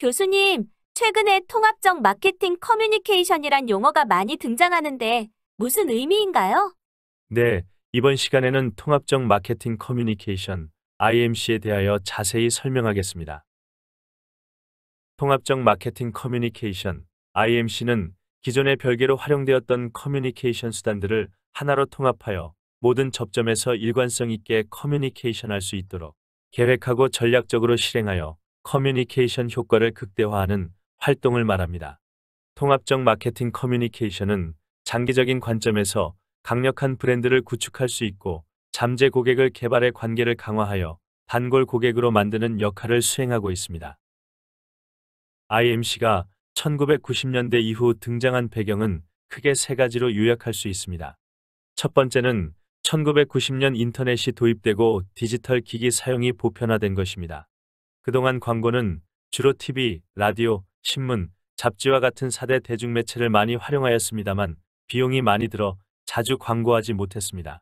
교수님, 최근에 통합적 마케팅 커뮤니케이션이란 용어가 많이 등장하는데 무슨 의미인가요? 네, 이번 시간에는 통합적 마케팅 커뮤니케이션 IMC에 대하여 자세히 설명하겠습니다. 통합적 마케팅 커뮤니케이션 IMC는 기존의 별개로 활용되었던 커뮤니케이션 수단들을 하나로 통합하여 모든 접점에서 일관성 있게 커뮤니케이션할 수 있도록 계획하고 전략적으로 실행하여 커뮤니케이션 효과를 극대화하는 활동을 말합니다. 통합적 마케팅 커뮤니케이션은 장기적인 관점에서 강력한 브랜드를 구축할 수 있고 잠재 고객을 개발의 관계를 강화하여 단골 고객으로 만드는 역할을 수행하고 있습니다. IMC가 1990년대 이후 등장한 배경은 크게 세 가지로 요약할 수 있습니다. 첫 번째는 1990년 인터넷이 도입되고 디지털 기기 사용이 보편화된 것입니다. 그동안 광고는 주로 TV, 라디오, 신문, 잡지와 같은 4대 대중매체를 많이 활용하였습니다만 비용이 많이 들어 자주 광고하지 못했습니다.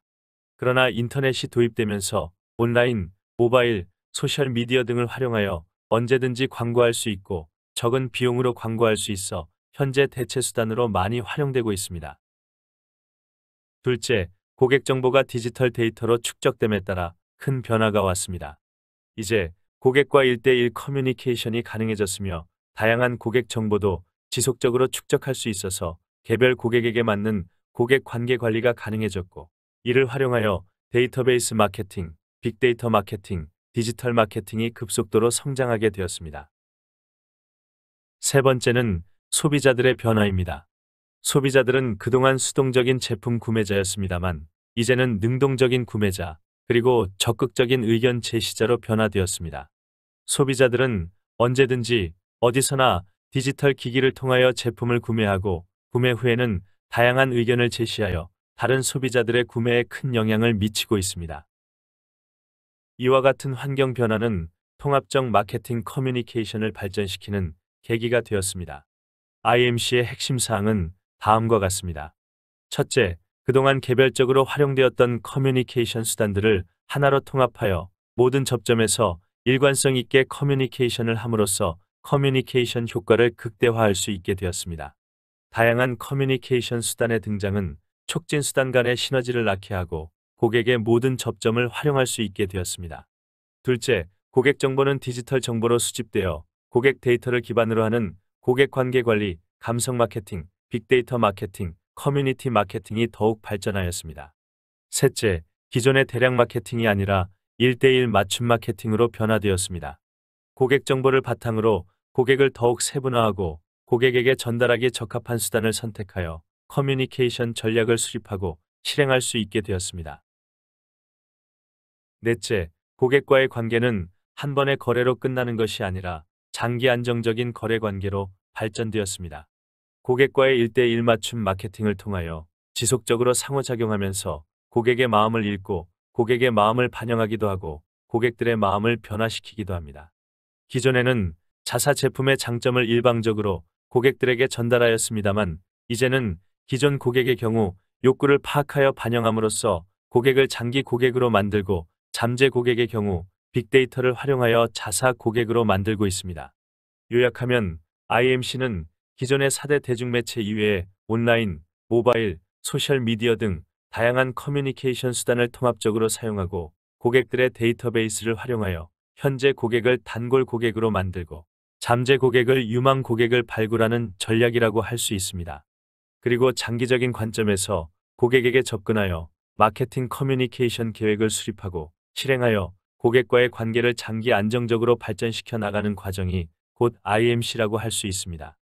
그러나 인터넷이 도입되면서 온라인, 모바일, 소셜미디어 등을 활용하여 언제든지 광고할 수 있고 적은 비용으로 광고할 수 있어 현재 대체 수단으로 많이 활용되고 있습니다. 둘째, 고객 정보가 디지털 데이터로 축적됨에 따라 큰 변화가 왔습니다. 이제 고객과 일대일 커뮤니케이션이 가능해졌으며 다양한 고객 정보도 지속적으로 축적할 수 있어서 개별 고객에게 맞는 고객 관계 관리가 가능해졌고 이를 활용하여 데이터베이스 마케팅, 빅데이터 마케팅, 디지털 마케팅이 급속도로 성장하게 되었습니다. 세 번째는 소비자들의 변화입니다. 소비자들은 그동안 수동적인 제품 구매자였습니다만 이제는 능동적인 구매자 그리고 적극적인 의견 제시자로 변화되었습니다. 소비자들은 언제든지 어디서나 디지털 기기를 통하여 제품을 구매하고 구매 후에는 다양한 의견을 제시하여 다른 소비자들의 구매에 큰 영향을 미치고 있습니다. 이와 같은 환경 변화는 통합적 마케팅 커뮤니케이션을 발전시키는 계기가 되었습니다. IMC의 핵심 사항은 다음과 같습니다. 첫째, 그동안 개별적으로 활용되었던 커뮤니케이션 수단들을 하나로 통합하여 모든 접점에서 일관성 있게 커뮤니케이션을 함으로써 커뮤니케이션 효과를 극대화할 수 있게 되었습니다. 다양한 커뮤니케이션 수단의 등장은 촉진 수단 간의 시너지를 낳게 하고 고객의 모든 접점을 활용할 수 있게 되었습니다. 둘째, 고객 정보는 디지털 정보로 수집되어 고객 데이터를 기반으로 하는 고객 관계 관리, 감성 마케팅, 빅데이터 마케팅, 커뮤니티 마케팅이 더욱 발전하였습니다. 셋째, 기존의 대량 마케팅이 아니라 1대1 맞춤 마케팅으로 변화되었습니다. 고객 정보를 바탕으로 고객을 더욱 세분화하고 고객에게 전달하기 적합한 수단을 선택하여 커뮤니케이션 전략을 수립하고 실행할 수 있게 되었습니다. 넷째, 고객과의 관계는 한 번의 거래로 끝나는 것이 아니라 장기 안정적인 거래 관계로 발전되었습니다. 고객과의 1대1 맞춤 마케팅을 통하여 지속적으로 상호작용하면서 고객의 마음을 읽고 고객의 마음을 반영하기도 하고 고객들의 마음을 변화시키기도 합니다. 기존에는 자사 제품의 장점을 일방적으로 고객들에게 전달하였습니다만 이제는 기존 고객의 경우 욕구를 파악하여 반영함으로써 고객을 장기 고객으로 만들고 잠재 고객의 경우 빅데이터를 활용하여 자사 고객으로 만들고 있습니다. 요약하면 IMC는 기존의 4대 대중매체 이외에 온라인, 모바일, 소셜미디어 등 다양한 커뮤니케이션 수단을 통합적으로 사용하고 고객들의 데이터베이스를 활용하여 현재 고객을 단골 고객으로 만들고 잠재 고객을 유망 고객을 발굴하는 전략이라고 할 수 있습니다. 그리고 장기적인 관점에서 고객에게 접근하여 마케팅 커뮤니케이션 계획을 수립하고 실행하여 고객과의 관계를 장기 안정적으로 발전시켜 나가는 과정이 곧 IMC라고 할 수 있습니다.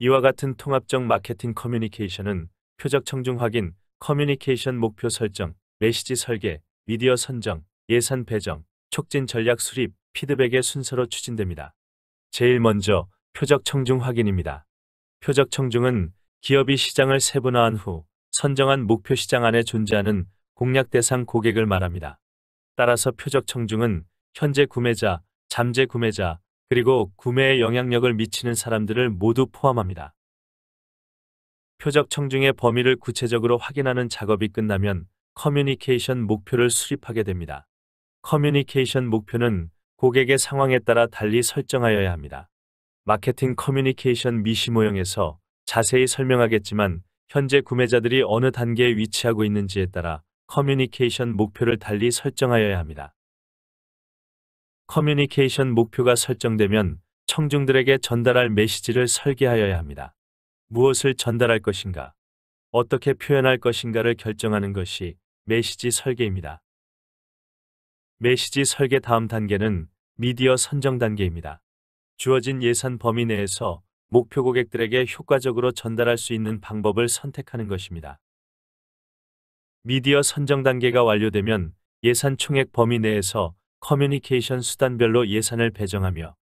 이와 같은 통합적 마케팅 커뮤니케이션은 표적 청중 확인, 커뮤니케이션 목표 설정, 메시지 설계, 미디어 선정, 예산 배정, 촉진 전략 수립, 피드백의 순서로 추진됩니다. 제일 먼저 표적 청중 확인입니다. 표적 청중은 기업이 시장을 세분화한 후 선정한 목표 시장 안에 존재하는 공략 대상 고객을 말합니다. 따라서 표적 청중은 현재 구매자, 잠재 구매자, 그리고 구매에 영향력을 미치는 사람들을 모두 포함합니다. 표적 청중의 범위를 구체적으로 확인하는 작업이 끝나면 커뮤니케이션 목표를 수립하게 됩니다. 커뮤니케이션 목표는 고객의 상황에 따라 달리 설정하여야 합니다. 마케팅 커뮤니케이션 미시 모형에서 자세히 설명하겠지만 현재 구매자들이 어느 단계에 위치하고 있는지에 따라 커뮤니케이션 목표를 달리 설정하여야 합니다. 커뮤니케이션 목표가 설정되면 청중들에게 전달할 메시지를 설계하여야 합니다. 무엇을 전달할 것인가, 어떻게 표현할 것인가를 결정하는 것이 메시지 설계입니다. 메시지 설계 다음 단계는 미디어 선정 단계입니다. 주어진 예산 범위 내에서 목표 고객들에게 효과적으로 전달할 수 있는 방법을 선택하는 것입니다. 미디어 선정 단계가 완료되면 예산 총액 범위 내에서 커뮤니케이션 수단별로 예산을 배정하며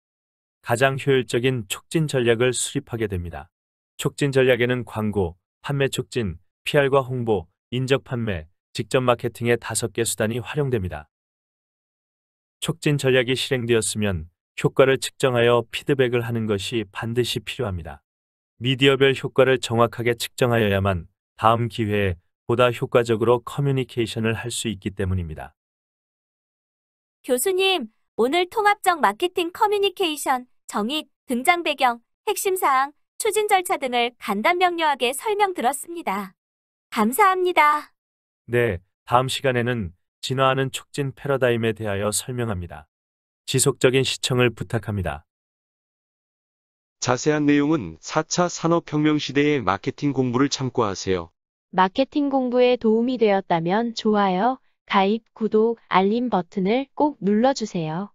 가장 효율적인 촉진 전략을 수립하게 됩니다. 촉진 전략에는 광고, 판매 촉진, PR과 홍보, 인적 판매, 직접 마케팅의 다섯 개 수단이 활용됩니다. 촉진 전략이 실행되었으면 효과를 측정하여 피드백을 하는 것이 반드시 필요합니다. 미디어별 효과를 정확하게 측정하여야만 다음 기회에 보다 효과적으로 커뮤니케이션을 할 수 있기 때문입니다. 교수님, 오늘 통합적 마케팅 커뮤니케이션, 정의, 등장 배경, 핵심 사항, 추진 절차 등을 간단 명료하게 설명 들었습니다. 감사합니다. 네, 다음 시간에는 진화하는 촉진 패러다임에 대하여 설명합니다. 지속적인 시청을 부탁합니다. 자세한 내용은 4차 산업혁명 시대의 마케팅 공부를 참고하세요. 마케팅 공부에 도움이 되었다면 좋아요, 가입, 구독, 알림 버튼을 꼭 눌러주세요.